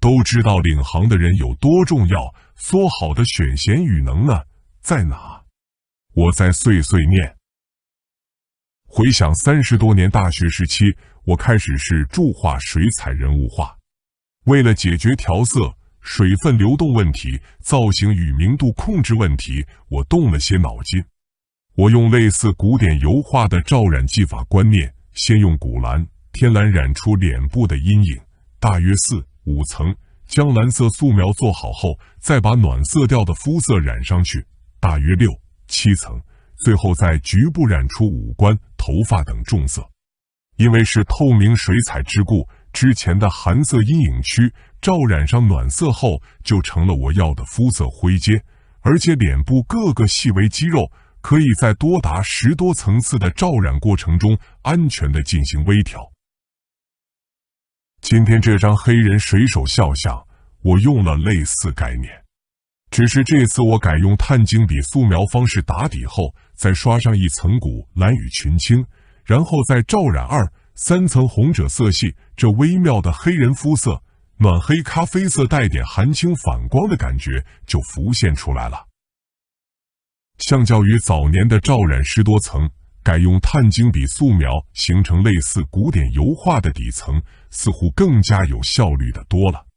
都知道领航的人有多重要，说好的选贤与能呢？在哪？我在碎碎念。回想三十多年大学时期，我开始是著画水彩人物画，为了解决调色、水分流动问题、造型与明度控制问题，我动了些脑筋。我用类似古典油画的照染技法观念，先用古蓝、天蓝染出脸部的阴影，大约四。五层将蓝色素描做好后，再把暖色调的肤色染上去，大约六七层，最后在局部染出五官、头发等重色。因为是透明水彩之故，之前的寒色阴影区照染上暖色后，就成了我要的肤色灰阶。而且脸部各个细微肌肉，可以在多达十多层次的照染过程中，安全地进行微调。今天这张黑人水手肖像，我用了类似概念，只是这次我改用碳晶笔素描方式打底后，再刷上一层钴蓝与群青，然后再照染二三层红赭色系，这微妙的黑人肤色，暖黑咖啡色带点含青反光的感觉就浮现出来了。相较于早年的照染十多层。改用碳晶笔素描，形成类似古典油画的底层，似乎更加有效率的多了。